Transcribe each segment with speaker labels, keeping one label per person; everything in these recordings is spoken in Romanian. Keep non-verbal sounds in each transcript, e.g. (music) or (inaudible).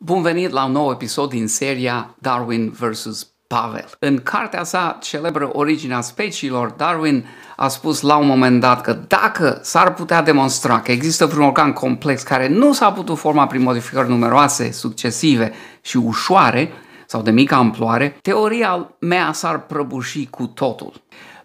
Speaker 1: Bun venit la un nou episod din seria Darwin vs. Pavel. În cartea sa celebră Originea speciilor, Darwin a spus la un moment dat că dacă s-ar putea demonstra că există vreun organ complex care nu s-a putut forma prin modificări numeroase, succesive și ușoare, sau de mică amploare, teoria mea s-ar prăbuși cu totul.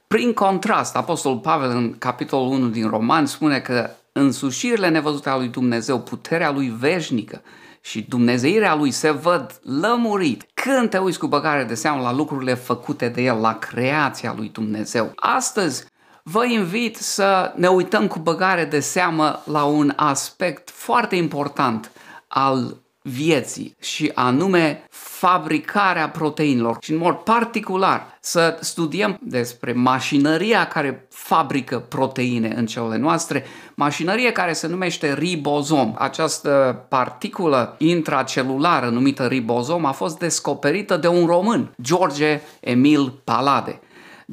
Speaker 1: Prin contrast, Apostol Pavel în capitolul 1 din Roman spune că însușirile nevăzute a lui Dumnezeu, puterea lui veșnică, și dumnezeirea lui se văd lămurit când te uiți cu băgare de seamă la lucrurile făcute de el, la creația lui Dumnezeu. Astăzi vă invit să ne uităm cu băgare de seamă la un aspect foarte important al vieții și anume fabricarea proteinilor și în mod particular să studiem despre mașinăria care fabrică proteine în celule noastre, mașinărie care se numește ribozom. Această particulă intracelulară numită ribozom a fost descoperită de un român, George Emil Palade.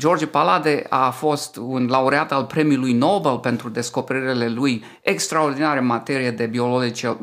Speaker 1: George Palade a fost un laureat al premiului Nobel pentru descoperirile lui extraordinare în materie de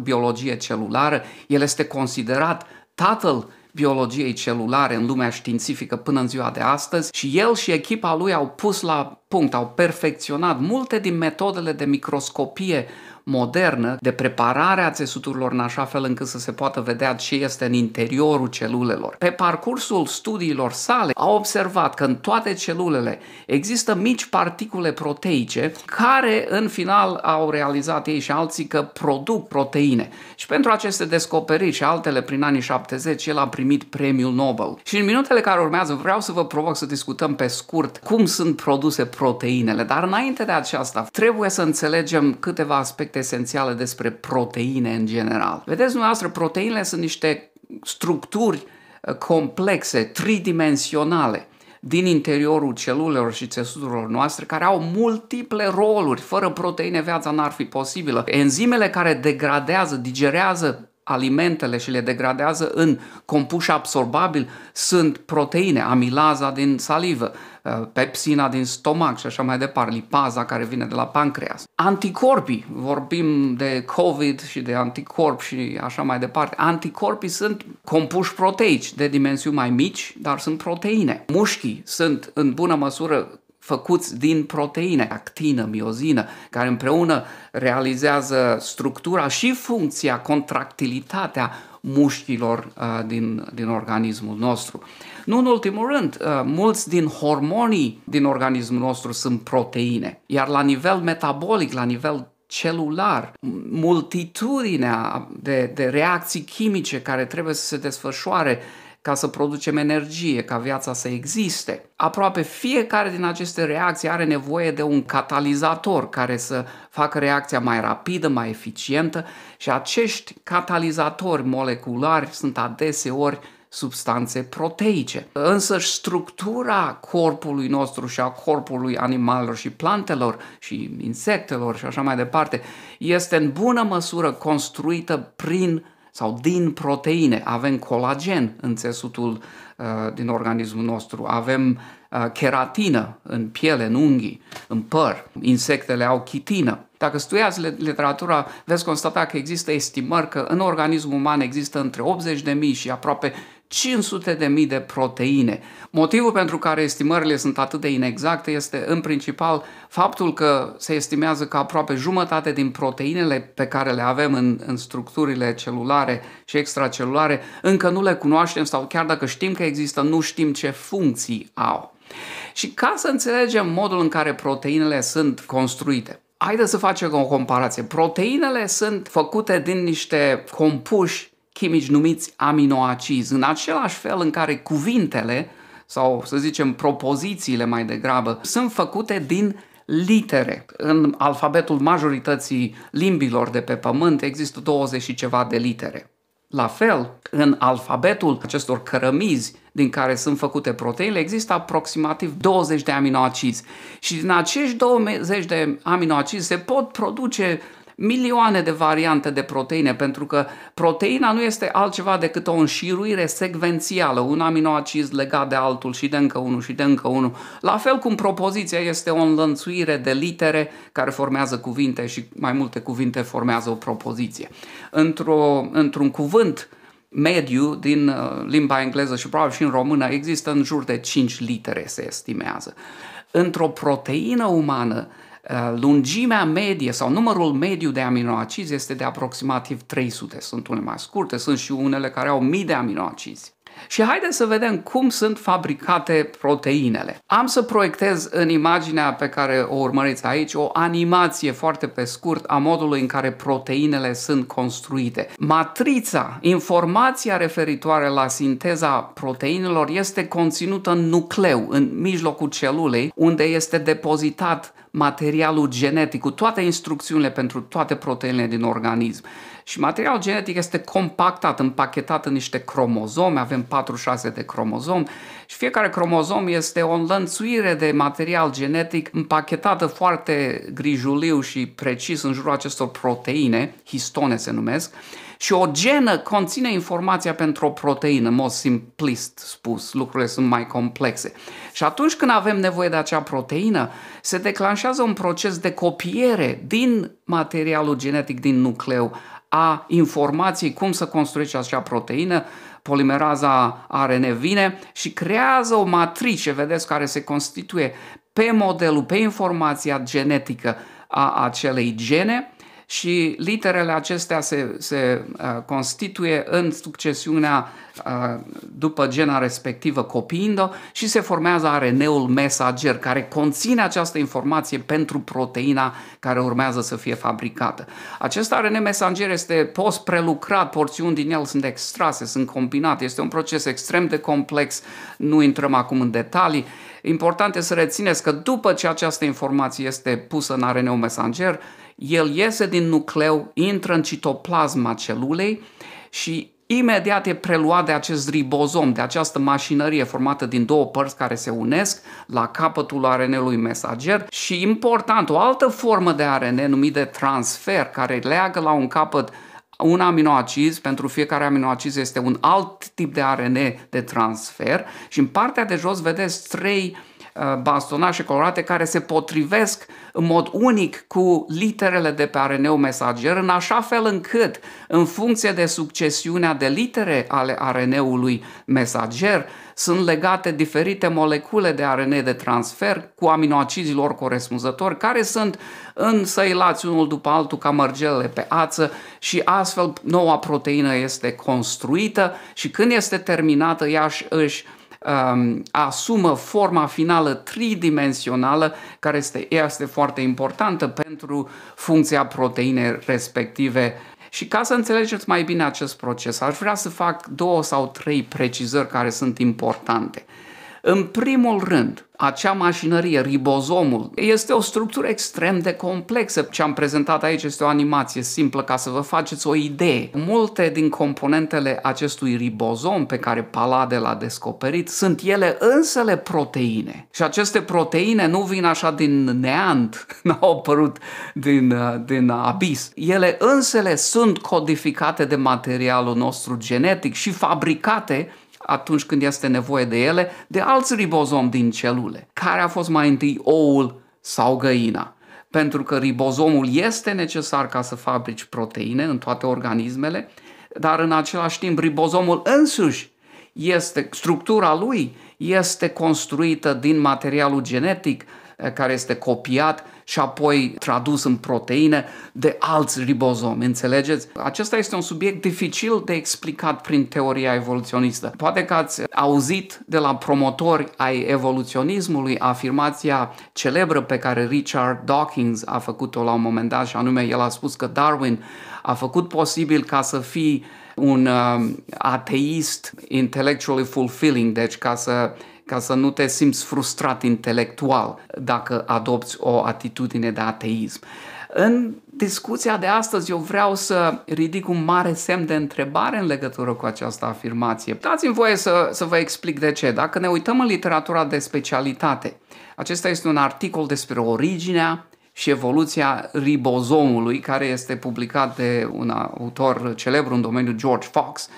Speaker 1: biologie celulară. El este considerat tatăl biologiei celulare în lumea științifică până în ziua de astăzi și el și echipa lui au pus la punct, au perfecționat multe din metodele de microscopie modernă, de preparare a țesuturilor în așa fel încât să se poată vedea ce este în interiorul celulelor. Pe parcursul studiilor sale au observat că în toate celulele există mici particule proteice care în final au realizat ei și alții că produc proteine. Și pentru aceste descoperiri și altele prin anii 70 el a primit premiul Nobel. Și în minutele care urmează vreau să vă provoc să discutăm pe scurt cum sunt produse proteinele. Dar înainte de aceasta, trebuie să înțelegem câteva aspecte esențiale despre proteine în general. Vedeți dumneavoastră, proteinele sunt niște structuri uh, complexe, tridimensionale din interiorul celulelor și țesuturilor noastre care au multiple roluri. Fără proteine viața n-ar fi posibilă. Enzimele care degradează, digerează alimentele și le degradează în compuși absorbabil sunt proteine, amilaza din salivă, Uh, pepsina din stomac și așa mai departe, lipaza care vine de la pancreas. Anticorpii, vorbim de COVID și de anticorp și așa mai departe. Anticorpii sunt compuși proteici de dimensiuni mai mici, dar sunt proteine. Mușchii sunt în bună măsură făcuți din proteine, actină, miozină, care împreună realizează structura și funcția, contractilitatea mușchilor uh, din, din organismul nostru. Nu în ultimul rând, uh, mulți din hormonii din organismul nostru sunt proteine, iar la nivel metabolic, la nivel celular, multitudinea de, de reacții chimice care trebuie să se desfășoare ca să producem energie, ca viața să existe. Aproape fiecare din aceste reacții are nevoie de un catalizator care să facă reacția mai rapidă, mai eficientă și acești catalizatori moleculari sunt adeseori substanțe proteice. Însă structura corpului nostru și a corpului animalelor și plantelor și insectelor și așa mai departe este în bună măsură construită prin sau din proteine. Avem colagen în țesutul uh, din organismul nostru, avem uh, keratină în piele, în unghii, în păr. Insectele au chitină. Dacă studiați literatura, veți constata că există estimări că în organismul uman există între 80.000 și aproape 500 de mii de proteine. Motivul pentru care estimările sunt atât de inexacte este în principal faptul că se estimează că aproape jumătate din proteinele pe care le avem în, în structurile celulare și extracelulare încă nu le cunoaștem sau chiar dacă știm că există, nu știm ce funcții au. Și ca să înțelegem modul în care proteinele sunt construite, haideți să facem o comparație. Proteinele sunt făcute din niște compuși chimici numiți aminoacizi, în același fel în care cuvintele sau să zicem propozițiile mai degrabă sunt făcute din litere. În alfabetul majorității limbilor de pe pământ există 20 și ceva de litere. La fel, în alfabetul acestor cărămizi din care sunt făcute proteine, există aproximativ 20 de aminoacizi. Și din acești 20 de aminoacizi se pot produce milioane de variante de proteine, pentru că proteina nu este altceva decât o înșiruire secvențială, un aminoacid legat de altul și de încă unul și de încă unul. La fel cum propoziția este o înlănțuire de litere care formează cuvinte și mai multe cuvinte formează o propoziție. Într-o, într-un cuvânt mediu din uh, limba engleză și probabil și în română există în jur de 5 litere, se estimează. Într-o proteină umană Eh, lungimea medie sau numărul mediu de aminoacizi este de aproximativ 300. Sunt unele mai scurte, sunt și unele care au mii de aminoacizi. Și haideți să vedem cum sunt fabricate proteinele. Am să proiectez în imaginea pe care o urmăriți aici o animație foarte pe scurt a modului în care proteinele sunt construite. Matrița, informația referitoare la sinteza proteinelor este conținută în nucleu, în mijlocul celulei, unde este depozitat materialul genetic, cu toate instrucțiunile pentru toate proteinele din organism. Și materialul genetic este compactat, împachetat în niște cromozome, avem 46 de cromozom și fiecare cromozom este o înlănțuire de material genetic împachetată foarte grijuliu și precis în jurul acestor proteine, histone se numesc, și o genă conține informația pentru o proteină, în mod simplist spus, lucrurile sunt mai complexe. Și atunci când avem nevoie de acea proteină, se declanșează un proces de copiere din materialul genetic, din nucleu, a informației cum să construiești acea proteină, polimeraza ARN vine și creează o matrice, vedeți, care se constituie pe modelul, pe informația genetică a acelei gene și literele acestea se, se uh, constituie în succesiunea uh, după gena respectivă copiind-o și se formează ARN-ul mesager care conține această informație pentru proteina care urmează să fie fabricată. Acest ARN mesager este post-prelucrat, porțiuni din el sunt extrase, sunt combinate, este un proces extrem de complex, nu intrăm acum în detalii. Important este să rețineți că după ce această informație este pusă în ARN-ul mesager, el iese din nucleu, intră în citoplasma celulei și imediat e preluat de acest ribozom, de această mașinărie formată din două părți care se unesc la capătul ARN-ului mesager și important, o altă formă de ARN numită de transfer care leagă la un capăt un aminoacid, pentru fiecare aminoacid este un alt tip de ARN de transfer și în partea de jos vedeți trei uh, Uh, bastonașe colorate care se potrivesc în mod unic cu literele de pe areneu mesager, în așa fel încât, în funcție de succesiunea de litere ale areneului mesager, sunt legate diferite molecule de ARN de transfer cu lor corespunzători, care sunt însăilați unul după altul ca mărgelele pe ață și astfel noua proteină este construită și când este terminată ea își um, asumă forma finală tridimensională, care este, ea este foarte importantă pentru funcția proteinei respective. Și ca să înțelegeți mai bine acest proces, aș vrea să fac două sau trei precizări care sunt importante. În primul rând, acea mașinărie, ribozomul, este o structură extrem de complexă. Ce am prezentat aici este o animație simplă ca să vă faceți o idee. Multe din componentele acestui ribozom pe care Palade l-a descoperit sunt ele însele proteine. Și aceste proteine nu vin așa din neant, (laughs) n-au apărut din, uh, din abis. Ele însele sunt codificate de materialul nostru genetic și fabricate atunci când este nevoie de ele de alți ribozomi din celule. Care a fost mai întâi oul sau găina? Pentru că ribozomul este necesar ca să fabrici proteine în toate organismele, dar în același timp ribozomul însuși este, structura lui este construită din materialul genetic, Eh, care este copiat și apoi tradus în proteine de alți ribozomi, înțelegeți? Acesta este un subiect dificil de explicat prin teoria evoluționistă. Poate că ați auzit de la promotori ai evoluționismului afirmația celebră pe care Richard Dawkins a făcut-o la un moment dat și anume el a spus că Darwin a făcut posibil ca să fii un uh, ateist intellectually fulfilling, deci ca să ca să nu te simți frustrat intelectual dacă adopți o atitudine de ateism. În discuția de astăzi eu vreau să ridic un mare semn de întrebare în legătură cu această afirmație. Dați-mi voie să, să vă explic de ce. Dacă ne uităm în literatura de specialitate, acesta este un articol despre originea și evoluția ribozomului, care este publicat de un autor celebru în domeniul George Fox,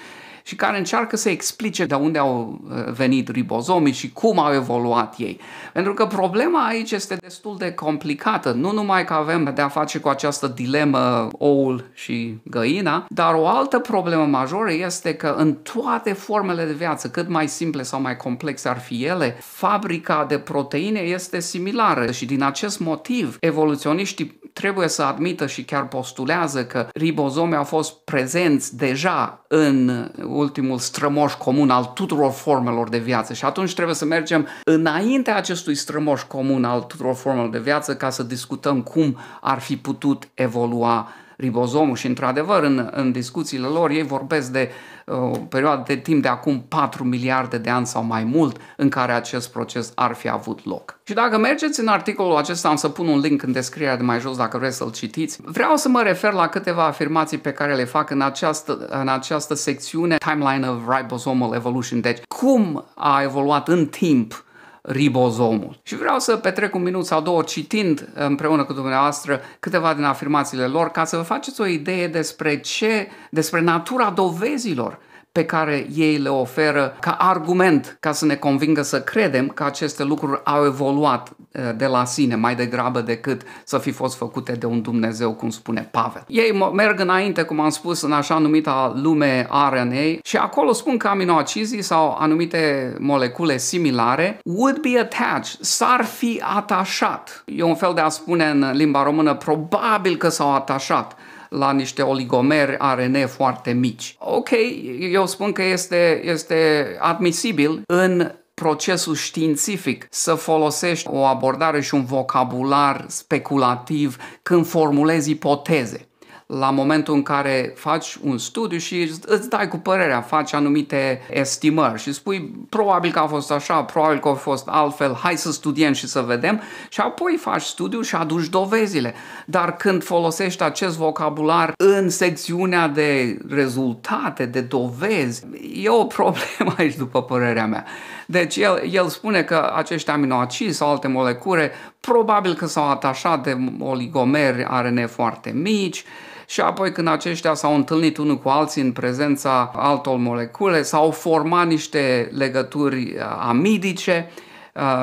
Speaker 1: și care încearcă să explice de unde au uh, venit ribozomii și cum au evoluat ei. Pentru că problema aici este destul de complicată. Nu numai că avem de a face cu această dilemă oul și găina, dar o altă problemă majoră este că în toate formele de viață, cât mai simple sau mai complexe ar fi ele, fabrica de proteine este similară și din acest motiv evoluționiștii trebuie să admită și chiar postulează că ribozomii au fost prezenți deja în ultimul strămoș comun al tuturor formelor de viață și atunci trebuie să mergem înaintea acestui strămoș comun al tuturor formelor de viață ca să discutăm cum ar fi putut evolua ribozomul și, într-adevăr, în, în discuțiile lor, ei vorbesc de uh, o perioadă de timp de acum 4 miliarde de ani sau mai mult în care acest proces ar fi avut loc. Și dacă mergeți în articolul acesta, am să pun un link în descrierea de mai jos dacă vreți să-l citiți, vreau să mă refer la câteva afirmații pe care le fac în această, în această secțiune Timeline of Ribosomal Evolution, deci cum a evoluat în timp ribozomul. Și vreau să petrec un minut sau două citind împreună cu dumneavoastră câteva din afirmațiile lor ca să vă faceți o idee despre ce, despre natura dovezilor pe care ei le oferă ca argument ca să ne convingă să credem că aceste lucruri au evoluat eh, de la sine mai degrabă decât să fi fost făcute de un Dumnezeu, cum spune Pavel. Ei merg înainte, cum am spus, în așa numita lume RNA și acolo spun că aminoacizii sau anumite molecule similare would be attached, s-ar fi atașat. E un fel de a spune în limba română, probabil că s-au atașat la niște oligomeri ARN foarte mici. Ok, eu spun că este, este admisibil în procesul științific să folosești o abordare și un vocabular speculativ când formulezi ipoteze la momentul în care faci un studiu și îți dai cu părerea, faci anumite estimări și spui probabil că a fost așa, probabil că a fost altfel, hai să studiem și să vedem și apoi faci studiu și aduci dovezile. Dar când folosești acest vocabular în secțiunea de rezultate, de dovezi, e o problemă aici după părerea mea. Deci el, el spune că acești aminoacizi sau alte molecule probabil că s-au atașat de oligomeri RNA foarte mici, și apoi când aceștia s-au întâlnit unul cu alții în prezența altor molecule, s-au format niște legături uh, amidice,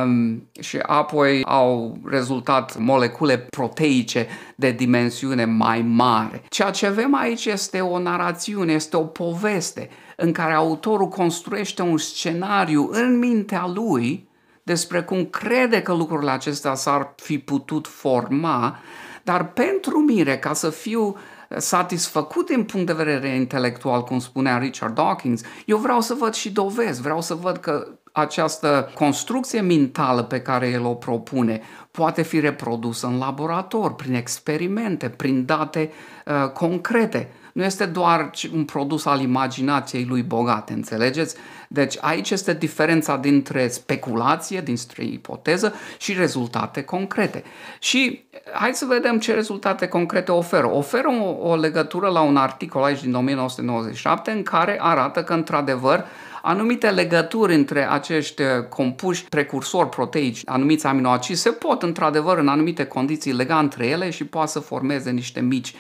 Speaker 1: um, și apoi au rezultat molecule proteice de dimensiune mai mare. Ceea ce avem aici este o narațiune, este o poveste în care autorul construiește un scenariu în mintea lui despre cum crede că lucrurile acestea s-ar fi putut forma, dar pentru mine, ca să fiu satisfăcut din punct de vedere intelectual, cum spunea Richard Dawkins, eu vreau să văd și dovezi, vreau să văd că această construcție mentală pe care el o propune poate fi reprodusă în laborator, prin experimente, prin date uh, concrete nu este doar un produs al imaginației lui bogate, înțelegeți? Deci aici este diferența dintre speculație, dintre ipoteză și rezultate concrete. Și eh, hai să vedem ce rezultate concrete oferă. Oferă o, o legătură la un articol aici din 1997 în care arată că într-adevăr anumite legături între acești eh, compuși precursori proteici, anumiți aminoacizi, se pot într-adevăr în anumite condiții lega între ele și poate să formeze niște mici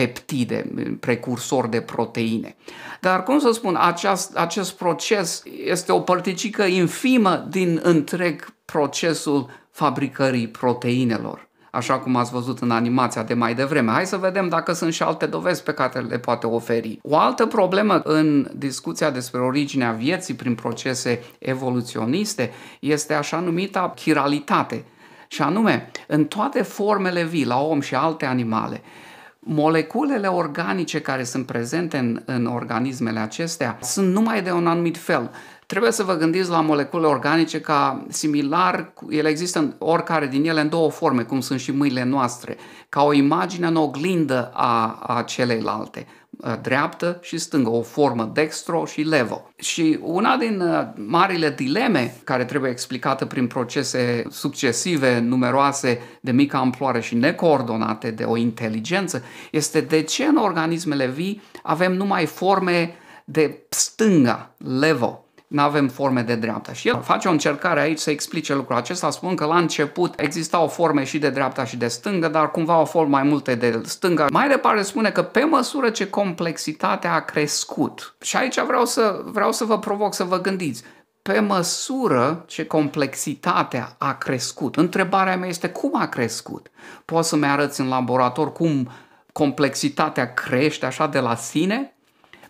Speaker 1: peptide, precursori de proteine. Dar, cum să spun, aceast, acest proces este o părticică infimă din întreg procesul fabricării proteinelor așa cum ați văzut în animația de mai devreme. Hai să vedem dacă sunt și alte dovezi pe care le poate oferi. O altă problemă în discuția despre originea vieții prin procese evoluționiste este așa numita chiralitate, și anume, în toate formele vii, la om și alte animale, moleculele organice care sunt prezente în, în organismele acestea sunt numai de un anumit fel. Trebuie să vă gândiți la molecule organice ca similar, ele există în oricare din ele în două forme, cum sunt și mâinile noastre, ca o imagine în oglindă a, a celeilalte. Uh, dreaptă și stângă, o formă dextro și levo. Și una din uh, marile dileme care trebuie explicată prin procese succesive, numeroase, de mică amploare și necoordonate de o inteligență, este de ce în organismele vii avem numai forme de stânga, levo, nu avem forme de dreapta. Și el face o încercare aici să explice lucrul acesta, spun că la început existau forme și de dreapta și de stângă, dar cumva au fost mai multe de stânga. Mai departe spune că pe măsură ce complexitatea a crescut, și aici vreau să, vreau să vă provoc să vă gândiți, pe măsură ce complexitatea a crescut, întrebarea mea este cum a crescut? Poți să-mi arăți în laborator cum complexitatea crește așa de la sine?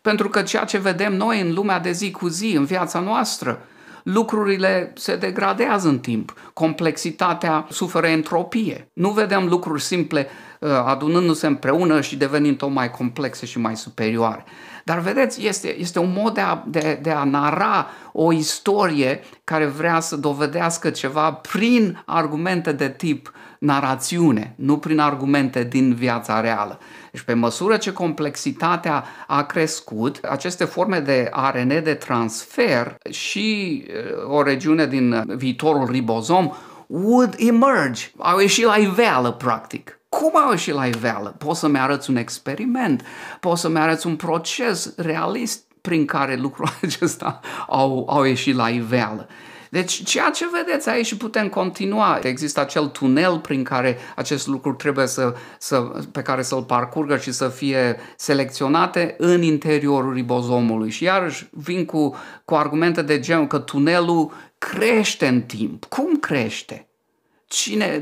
Speaker 1: Pentru că ceea ce vedem noi în lumea de zi cu zi, în viața noastră, lucrurile se degradează în timp. Complexitatea suferă entropie. Nu vedem lucruri simple uh, adunându-se împreună și devenind tot mai complexe și mai superioare. Dar vedeți, este, este un mod de a, de, de a nara o istorie care vrea să dovedească ceva prin argumente de tip uh, narațiune, nu prin argumente din viața reală. Deci pe măsură ce complexitatea a crescut, aceste forme de ARN de transfer și uh, o regiune din uh, viitorul ribozom would emerge, au ieșit la iveală practic. Cum au ieșit la iveală? Poți să-mi arăți un experiment, poți să-mi arăți un proces realist prin care lucrurile (laughs) acesta au, au ieșit la iveală. Deci ceea ce vedeți aici și putem continua. Există acel tunel prin care acest lucru trebuie să, să pe care să-l parcurgă și să fie selecționate în interiorul ribozomului. Și iarăși vin cu, cu argumente de genul că tunelul crește în timp. Cum crește? cine,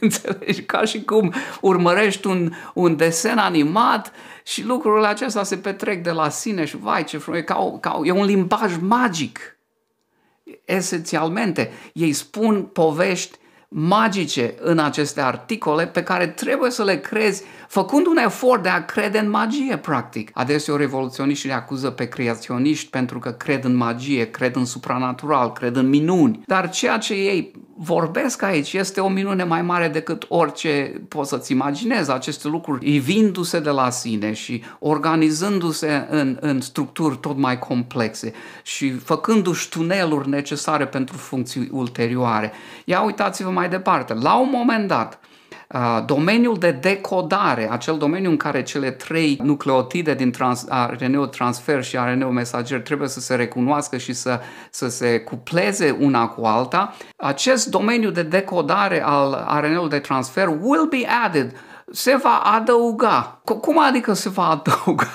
Speaker 1: înțelegi, ca și cum urmărești un, un desen animat și lucrurile acestea se petrec de la sine și vai ce frumos, e, ca, ca, e un limbaj magic esențialmente. Ei spun povești magice în aceste articole pe care trebuie să le crezi făcând un efort de a crede în magie, practic. Adeseori revoluționiștii acuză pe creaționiști pentru că cred în magie, cred în supranatural, cred în minuni. Dar ceea ce ei vorbesc aici. Este o minune mai mare decât orice poți să-ți imaginezi. Aceste lucruri ivindu-se de la sine și organizându-se în, în structuri tot mai complexe și făcându-și tuneluri necesare pentru funcții ulterioare. Ia uitați-vă mai departe. La un moment dat, uh, Domeniul de decodare, acel domeniu în care cele trei nucleotide din trans, RNA transfer și RNA mesager trebuie să se recunoască și să, să se cupleze una cu alta, acest domeniu de decodare al RNA-ului de transfer will be added se va adăuga. Cum adică se va adăuga?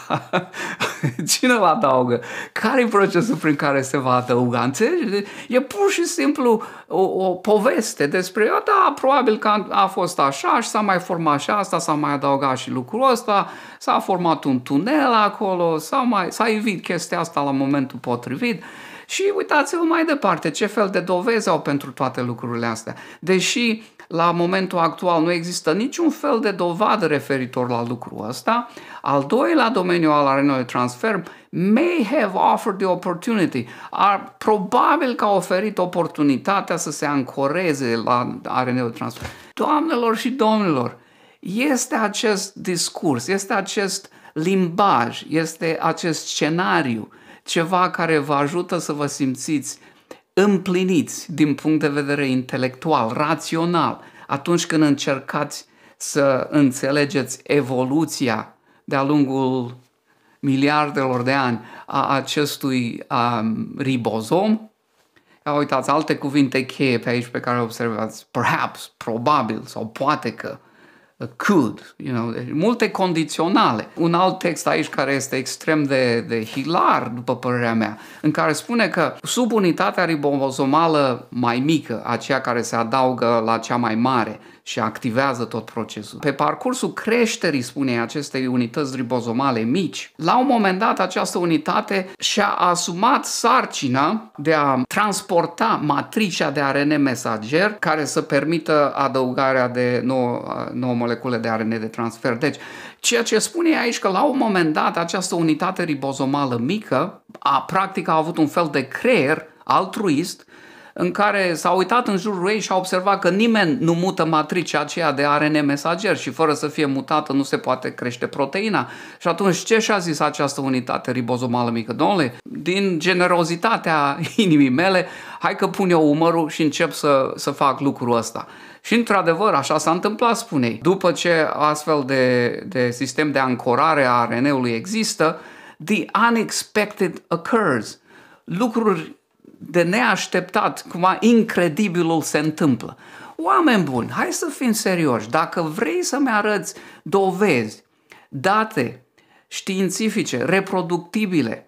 Speaker 1: (laughs) Cine îl adaugă? Care-i procesul prin care se va adăuga? Înțelegi? E pur și simplu o, o poveste despre, eu, da, probabil că a, a fost așa și s-a mai format și asta, s-a mai adăugat și lucrul ăsta, s-a format un tunel acolo, s-a, mai, s-a evit chestia asta la momentul potrivit. Și uitați-vă mai departe ce fel de dovezi au pentru toate lucrurile astea. Deși la momentul actual nu există niciun fel de dovadă referitor la lucrul ăsta. Al doilea domeniu al arenului de transfer may have offered the opportunity. Ar, probabil că a oferit oportunitatea să se ancoreze la arenele de transfer. Doamnelor și domnilor, este acest discurs, este acest limbaj, este acest scenariu, ceva care vă ajută să vă simțiți împliniți din punct de vedere intelectual, rațional, atunci când încercați să înțelegeți evoluția de-a lungul miliardelor de ani a acestui um, ribozom. Uitați, alte cuvinte cheie pe aici pe care observați, perhaps, probabil sau poate că, Uh, could, you know, multe condiționale. Un alt text aici care este extrem de, de hilar, după părerea mea, în care spune că subunitatea ribozomală mai mică, aceea care se adaugă la cea mai mare și activează tot procesul. Pe parcursul creșterii, spune acestei unități ribozomale mici, la un moment dat această unitate și-a asumat sarcina de a transporta matricea de ARN mesager care să permită adăugarea de nouă, uh, nouă molecule de ARN de transfer. Deci, ceea ce spune aici că la un moment dat această unitate ribozomală mică a practic a avut un fel de creier altruist în care s-a uitat în jurul ei și a observat că nimeni nu mută matricea aceea de ARN mesager și fără să fie mutată nu se poate crește proteina. Și atunci ce și-a zis această unitate ribozomală mică? Domnule, din generozitatea (laughs) inimii mele hai că pun eu umărul și încep să, să fac lucrul ăsta. Și într-adevăr, așa s-a întâmplat, spune-i. După ce astfel de, de sistem de ancorare a ARN-ului există, the unexpected occurs. Lucruri de neașteptat, cumva incredibilul se întâmplă. Oameni buni, hai să fim serioși. Dacă vrei să-mi arăți dovezi, date științifice, reproductibile,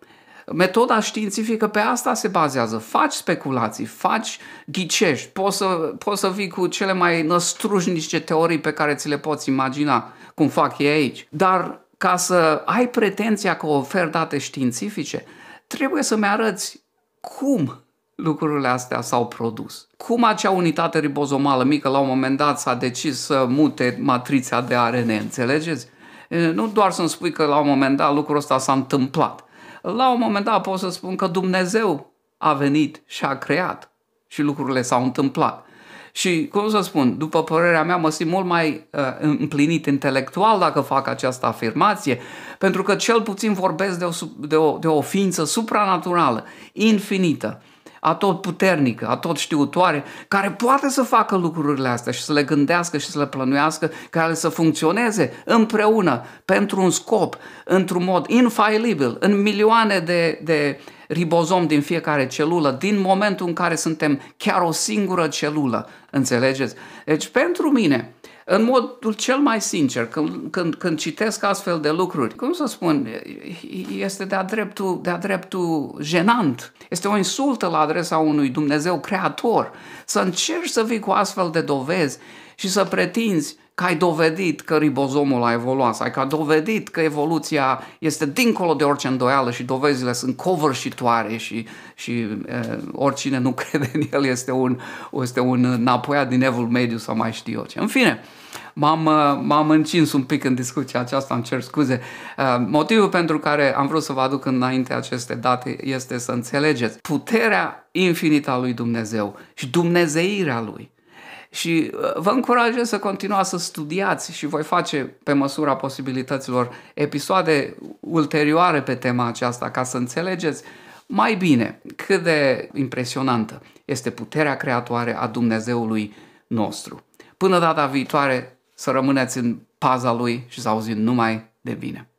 Speaker 1: Metoda științifică pe asta se bazează. Faci speculații, faci ghicești, poți să, poți să vii cu cele mai năstrușnice teorii pe care ți le poți imagina, cum fac ei aici. Dar ca să ai pretenția că oferi date științifice, trebuie să-mi arăți cum lucrurile astea s-au produs. Cum acea unitate ribozomală mică la un moment dat s-a decis să mute matrița de ARN, înțelegeți? Nu doar să-mi spui că la un moment dat lucrul ăsta s-a întâmplat, la un moment dat pot să spun că Dumnezeu a venit și a creat și lucrurile s-au întâmplat. Și, cum să spun, după părerea mea, mă simt mult mai uh, împlinit intelectual dacă fac această afirmație, pentru că cel puțin vorbesc de o, de o, de o ființă supranaturală, infinită, atot puternică, atot știutoare, care poate să facă lucrurile astea și să le gândească și să le plănuiască, care să funcționeze împreună, pentru un scop, într-un mod infailibil, în milioane de, de ribozom din fiecare celulă, din momentul în care suntem chiar o singură celulă, înțelegeți? Deci, pentru mine, uh, în modul cel mai sincer, când, când, când citesc astfel de lucruri, cum să spun, este de-a dreptul, de-a dreptul jenant. Este o insultă la adresa unui Dumnezeu creator să încerci să vii cu astfel de dovezi și să pretinzi că ai dovedit că ribozomul a evoluat, ai că dovedit că evoluția este dincolo de orice îndoială și dovezile sunt covârșitoare și, și e, oricine nu (laughs) crede în el este un, este un napoiat din evul mediu sau mai știu eu ce. În fine, m-am, m-am încins un pic în discuția aceasta, îmi cer scuze. Motivul pentru care am vrut să vă aduc înainte aceste date este să înțelegeți puterea infinită a lui Dumnezeu și dumnezeirea lui și uh, vă încurajez să continuați să studiați și voi face pe măsura posibilităților episoade ulterioare pe tema aceasta ca să înțelegeți mai bine cât de impresionantă este puterea creatoare a Dumnezeului nostru. Până data viitoare, să rămâneți în paza Lui și să auzim numai de bine.